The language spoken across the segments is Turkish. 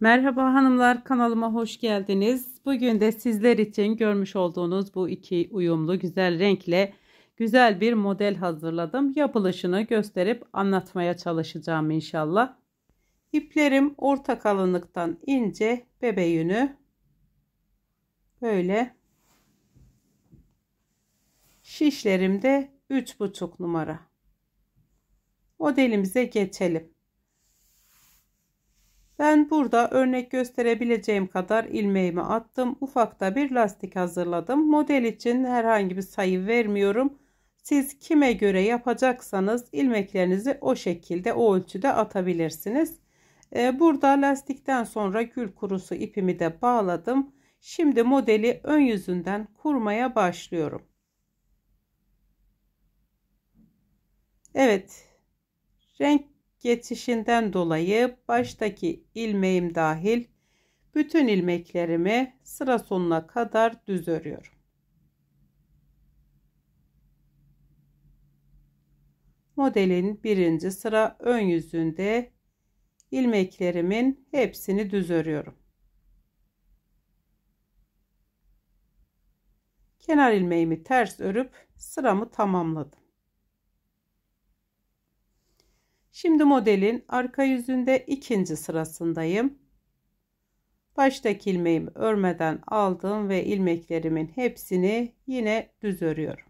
Merhaba hanımlar kanalıma hoş geldiniz. Bugün de sizler için görmüş olduğunuz bu iki uyumlu güzel renkle güzel bir model hazırladım. Yapılışını gösterip anlatmaya çalışacağım inşallah. İplerim orta kalınlıktan ince bebe yünü böyle şişlerim de 3,5 numara. Modelimize geçelim. Ben burada örnek gösterebileceğim kadar ilmeğimi attım. Ufakta bir lastik hazırladım. Model için herhangi bir sayı vermiyorum. Siz kime göre yapacaksanız ilmeklerinizi o şekilde o ölçüde atabilirsiniz. Ee, burada lastikten sonra gül kurusu ipimi de bağladım. Şimdi modeli ön yüzünden kurmaya başlıyorum. Evet renk geçişinden dolayı baştaki ilmeğim dahil bütün ilmeklerimi sıra sonuna kadar düz örüyorum. Modelin birinci sıra ön yüzünde ilmeklerimin hepsini düz örüyorum. Kenar ilmeğimi ters örüp sıramı tamamladım. Şimdi modelin arka yüzünde ikinci sırasındayım. Baştaki ilmeğimi örmeden aldım ve ilmeklerimin hepsini yine düz örüyorum.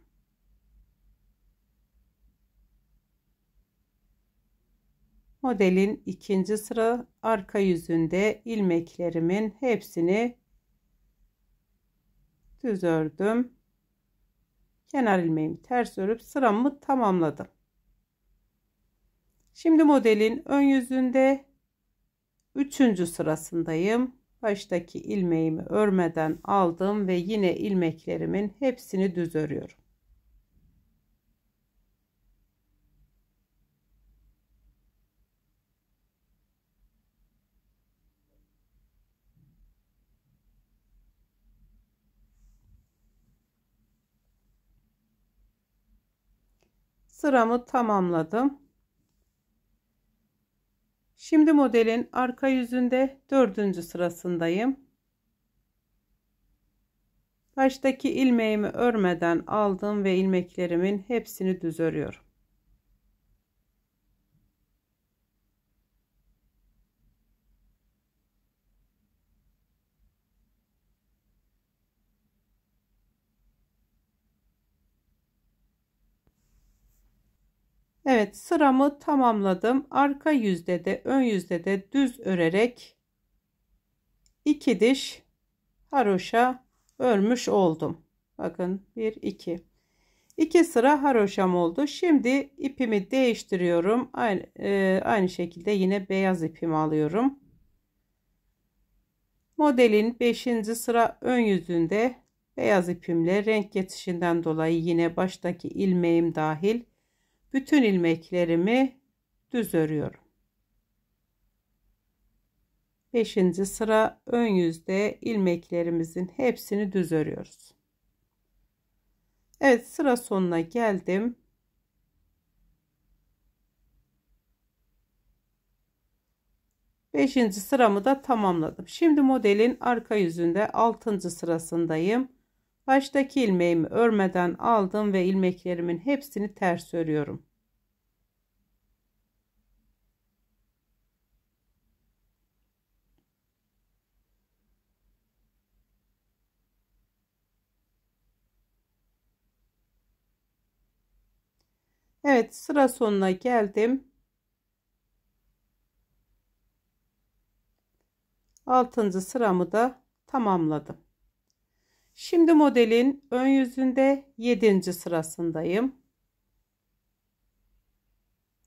Modelin ikinci sıra arka yüzünde ilmeklerimin hepsini düz ördüm. Kenar ilmeğimi ters örüp sıramı tamamladım. Şimdi modelin ön yüzünde 3. sırasındayım. Baştaki ilmeğimi örmeden aldım ve yine ilmeklerimin hepsini düz örüyorum. Sıramı tamamladım. Şimdi modelin arka yüzünde dördüncü sırasındayım. Baştaki ilmeğimi örmeden aldım ve ilmeklerimin hepsini düz örüyorum. Evet sıramı tamamladım. Arka yüzde de ön yüzde de düz örerek iki diş haroşa örmüş oldum. Bakın 1 2. 2 sıra haroşam oldu. Şimdi ipimi değiştiriyorum. Aynı, e, aynı şekilde yine beyaz ipimi alıyorum. Modelin 5. sıra ön yüzünde beyaz ipimle renk geçişinden dolayı yine baştaki ilmeğim dahil bütün ilmeklerimi düz örüyorum. 5. sıra ön yüzde ilmeklerimizin hepsini düz örüyoruz. Evet sıra sonuna geldim. Beşinci sıramı da tamamladım. Şimdi modelin arka yüzünde altıncı sırasındayım. Baştaki ilmeğimi örmeden aldım ve ilmeklerimin hepsini ters örüyorum. Evet sıra sonuna geldim. Altıncı sıramı da tamamladım. Şimdi modelin ön yüzünde 7. sırasındayım.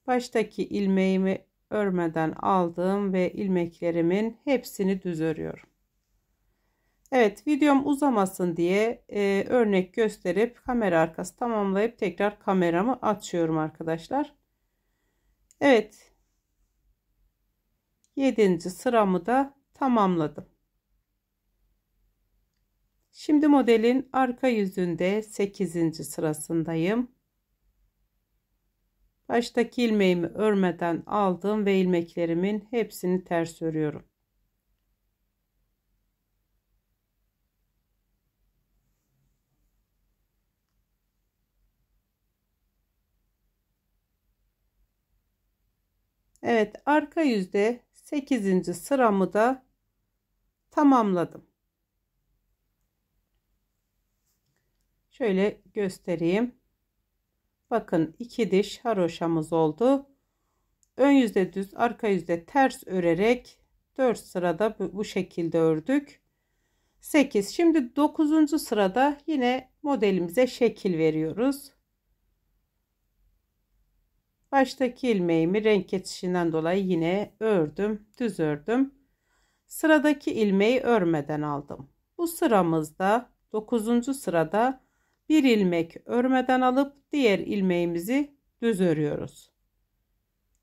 Baştaki ilmeğimi örmeden aldım ve ilmeklerimin hepsini düz örüyorum. Evet videom uzamasın diye e, örnek gösterip kamera arkası tamamlayıp tekrar kameramı açıyorum arkadaşlar. Evet 7. sıramı da tamamladım. Şimdi modelin arka yüzünde 8. sırasındayım. Baştaki ilmeğimi örmeden aldım ve ilmeklerimin hepsini ters örüyorum. Evet arka yüzde 8. sıramı da tamamladım. Şöyle göstereyim. Bakın iki diş haroşamız oldu. Ön yüzde düz, arka yüzde ters örerek 4 sırada bu şekilde ördük. 8. Şimdi 9. sırada yine modelimize şekil veriyoruz. Baştaki ilmeğimi renk geçişinden dolayı yine ördüm, düz ördüm. Sıradaki ilmeği örmeden aldım. Bu sıramızda 9. sırada bir ilmek örmeden alıp diğer ilmeğimizi düz örüyoruz.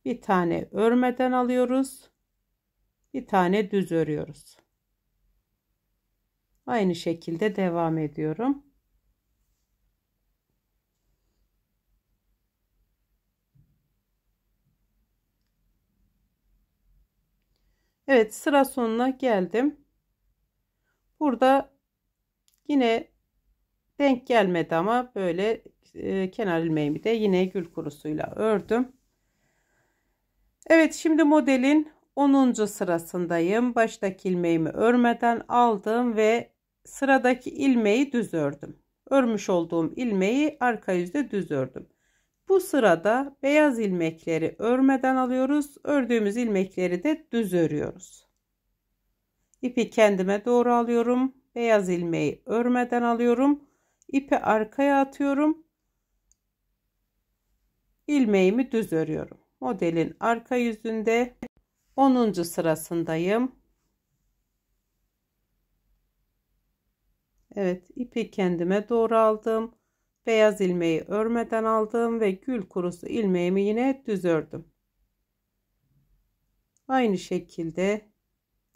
Bir tane örmeden alıyoruz. Bir tane düz örüyoruz. Aynı şekilde devam ediyorum. Evet sıra sonuna geldim. Burada yine Denk gelmedi ama böyle e, kenar ilmeğimi de yine gül kurusuyla ördüm. Evet şimdi modelin 10. sırasındayım. Baştaki ilmeğimi örmeden aldım ve sıradaki ilmeği düz ördüm. Örmüş olduğum ilmeği arka yüzde düz ördüm. Bu sırada beyaz ilmekleri örmeden alıyoruz. Ördüğümüz ilmekleri de düz örüyoruz. İpi kendime doğru alıyorum. Beyaz ilmeği örmeden alıyorum ipi arkaya atıyorum ilmeğimi düz örüyorum modelin arka yüzünde 10. sırasındayım Evet ipi kendime doğru aldım beyaz ilmeği örmeden aldım ve gül kurusu ilmeğimi yine düz ördüm aynı şekilde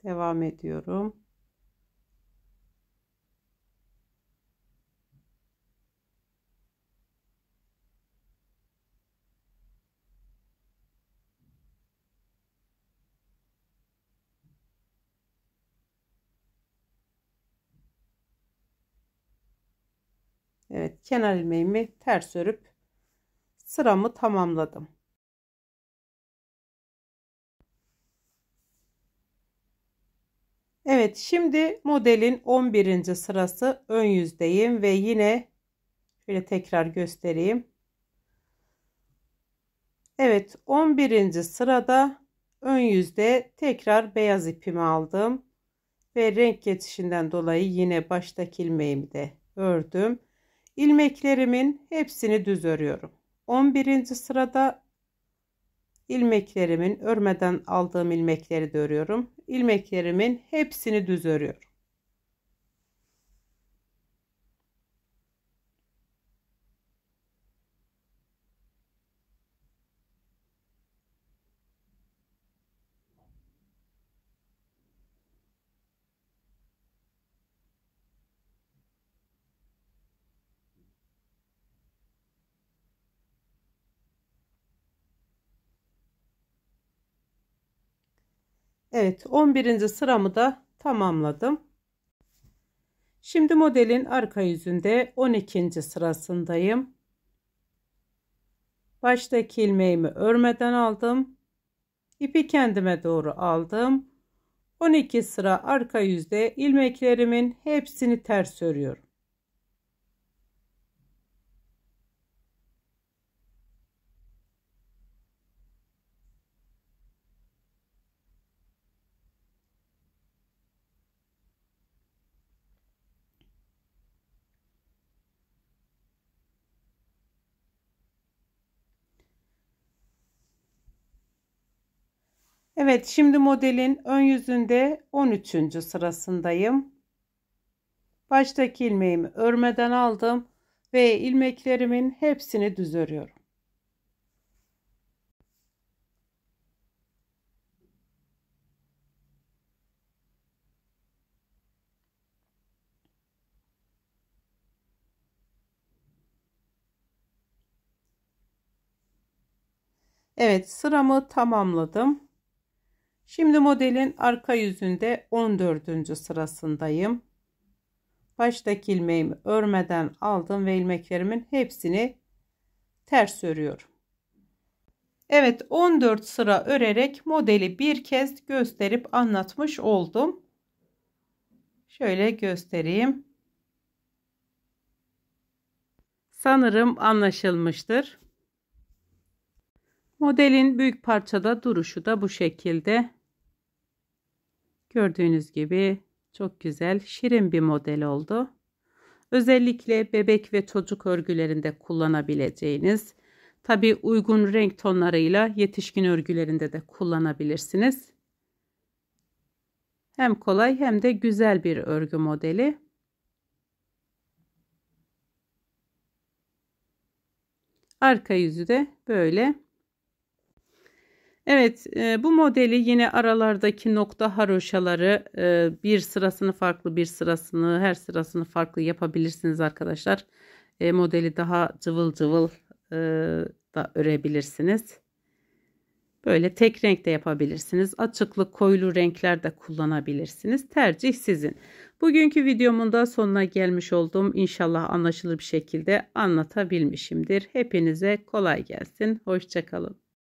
devam ediyorum Evet kenar ilmeğimi ters örüp sıramı tamamladım. Evet şimdi modelin 11. sırası ön yüzdeyim ve yine şöyle tekrar göstereyim. Evet 11. sırada ön yüzde tekrar beyaz ipimi aldım ve renk geçişinden dolayı yine baştaki ilmeğimi de ördüm ilmeklerimin hepsini düz örüyorum. 11. sırada ilmeklerimin örmeden aldığım ilmekleri de örüyorum. İlmeklerimin hepsini düz örüyorum. Evet 11. sıramı da tamamladım. Şimdi modelin arka yüzünde 12. sırasındayım. Baştaki ilmeğimi örmeden aldım. İpi kendime doğru aldım. 12 sıra arka yüzde ilmeklerimin hepsini ters örüyorum. Evet şimdi modelin ön yüzünde 13. sırasındayım. Baştaki ilmeğimi örmeden aldım ve ilmeklerimin hepsini düz örüyorum. Evet sıramı tamamladım. Şimdi modelin arka yüzünde 14. sırasındayım. Baştaki ilmeğimi örmeden aldım ve ilmeklerimin hepsini ters örüyorum. Evet 14 sıra örerek modeli bir kez gösterip anlatmış oldum. Şöyle göstereyim. Sanırım anlaşılmıştır. Modelin büyük parçada duruşu da bu şekilde. Gördüğünüz gibi çok güzel, şirin bir model oldu. Özellikle bebek ve çocuk örgülerinde kullanabileceğiniz, tabi uygun renk tonlarıyla yetişkin örgülerinde de kullanabilirsiniz. Hem kolay hem de güzel bir örgü modeli. Arka yüzü de böyle. Evet e, bu modeli yine aralardaki nokta haroşaları e, bir sırasını farklı bir sırasını her sırasını farklı yapabilirsiniz arkadaşlar. E, modeli daha cıvıl cıvıl da örebilirsiniz. Böyle tek renk de yapabilirsiniz. Açıklı koyulu renkler de kullanabilirsiniz. Tercih sizin. Bugünkü videomun da sonuna gelmiş oldum. İnşallah anlaşılır bir şekilde anlatabilmişimdir. Hepinize kolay gelsin. Hoşçakalın.